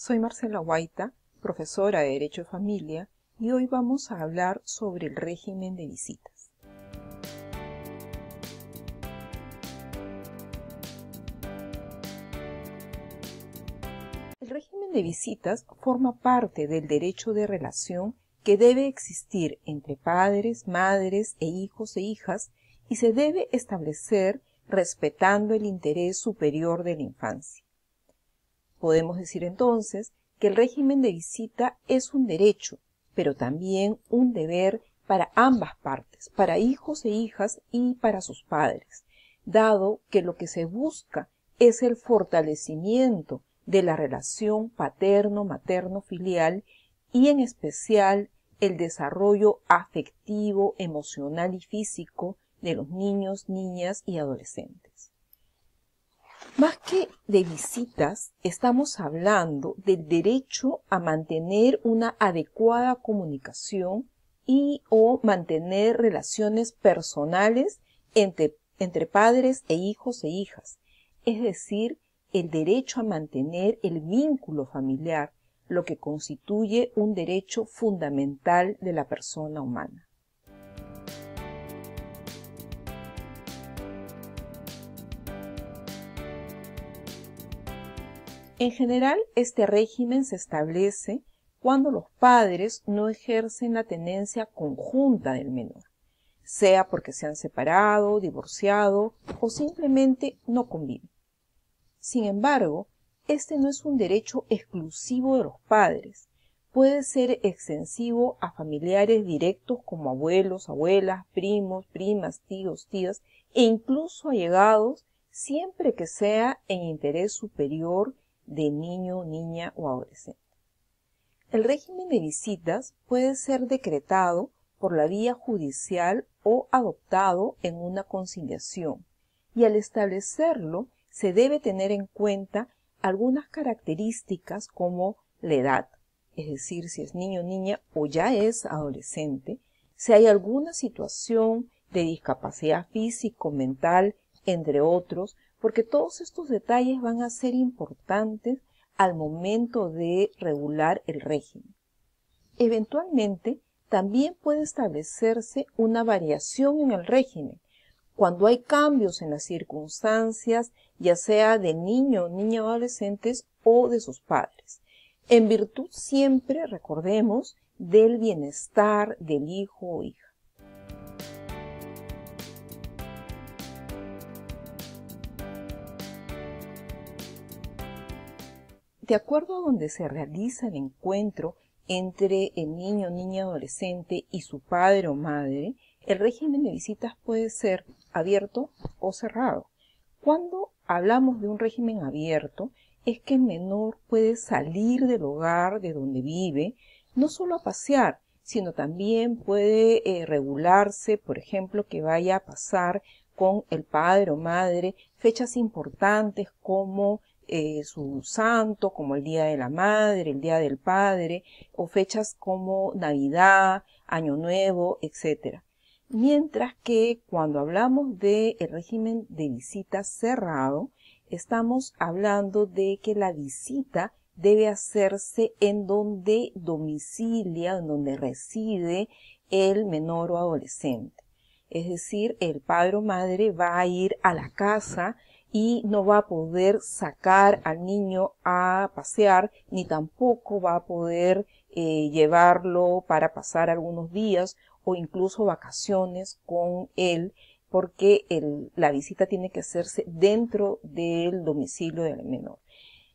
Soy Marcela Guaita, profesora de Derecho de Familia, y hoy vamos a hablar sobre el régimen de visitas. El régimen de visitas forma parte del derecho de relación que debe existir entre padres, madres e hijos e hijas y se debe establecer respetando el interés superior de la infancia. Podemos decir entonces que el régimen de visita es un derecho, pero también un deber para ambas partes, para hijos e hijas y para sus padres, dado que lo que se busca es el fortalecimiento de la relación paterno-materno-filial y en especial el desarrollo afectivo, emocional y físico de los niños, niñas y adolescentes. Más que de visitas, estamos hablando del derecho a mantener una adecuada comunicación y o mantener relaciones personales entre, entre padres e hijos e hijas, es decir, el derecho a mantener el vínculo familiar, lo que constituye un derecho fundamental de la persona humana. En general, este régimen se establece cuando los padres no ejercen la tenencia conjunta del menor, sea porque se han separado, divorciado o simplemente no conviven. Sin embargo, este no es un derecho exclusivo de los padres, puede ser extensivo a familiares directos como abuelos, abuelas, primos, primas, tíos, tías e incluso allegados siempre que sea en interés superior de niño, niña o adolescente. El régimen de visitas puede ser decretado por la vía judicial o adoptado en una conciliación y al establecerlo se debe tener en cuenta algunas características como la edad, es decir, si es niño, niña o ya es adolescente, si hay alguna situación de discapacidad físico, mental, entre otros, porque todos estos detalles van a ser importantes al momento de regular el régimen. Eventualmente, también puede establecerse una variación en el régimen cuando hay cambios en las circunstancias, ya sea de niño, niña, adolescentes o de sus padres. En virtud siempre, recordemos, del bienestar del hijo o hija. De acuerdo a donde se realiza el encuentro entre el niño, niña, adolescente y su padre o madre, el régimen de visitas puede ser abierto o cerrado. Cuando hablamos de un régimen abierto, es que el menor puede salir del hogar de donde vive, no solo a pasear, sino también puede eh, regularse, por ejemplo, que vaya a pasar con el padre o madre fechas importantes como su santo, como el Día de la Madre, el Día del Padre, o fechas como Navidad, Año Nuevo, etc. Mientras que cuando hablamos del el régimen de visita cerrado, estamos hablando de que la visita debe hacerse en donde domicilia, en donde reside el menor o adolescente. Es decir, el padre o madre va a ir a la casa y no va a poder sacar al niño a pasear ni tampoco va a poder eh, llevarlo para pasar algunos días o incluso vacaciones con él porque la visita tiene que hacerse dentro del domicilio del menor.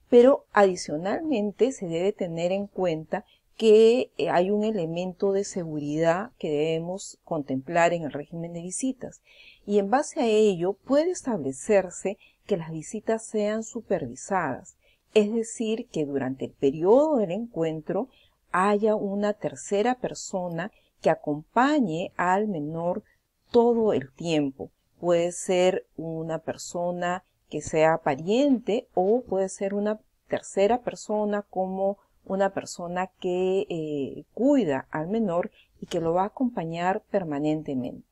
Pero adicionalmente se debe tener en cuenta que eh, hay un elemento de seguridad que debemos contemplar en el régimen de visitas y en base a ello puede establecerse que las visitas sean supervisadas, es decir, que durante el periodo del encuentro haya una tercera persona que acompañe al menor todo el tiempo. Puede ser una persona que sea pariente o puede ser una tercera persona como una persona que eh, cuida al menor y que lo va a acompañar permanentemente.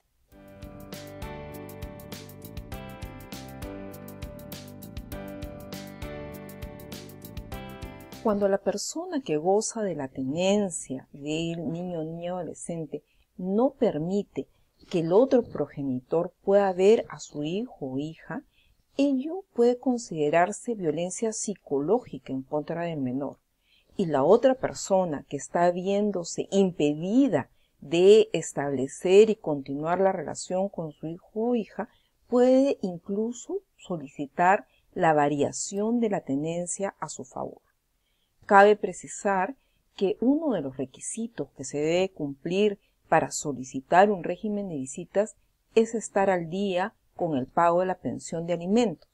Cuando la persona que goza de la tenencia del niño o adolescente no permite que el otro progenitor pueda ver a su hijo o hija, ello puede considerarse violencia psicológica en contra del menor la otra persona que está viéndose impedida de establecer y continuar la relación con su hijo o hija puede incluso solicitar la variación de la tenencia a su favor. Cabe precisar que uno de los requisitos que se debe cumplir para solicitar un régimen de visitas es estar al día con el pago de la pensión de alimentos.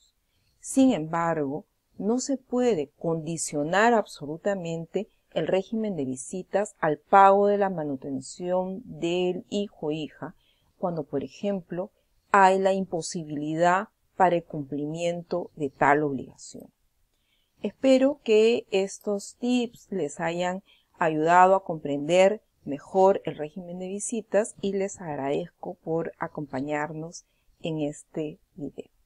Sin embargo, no se puede condicionar absolutamente el régimen de visitas al pago de la manutención del hijo o hija cuando, por ejemplo, hay la imposibilidad para el cumplimiento de tal obligación. Espero que estos tips les hayan ayudado a comprender mejor el régimen de visitas y les agradezco por acompañarnos en este video.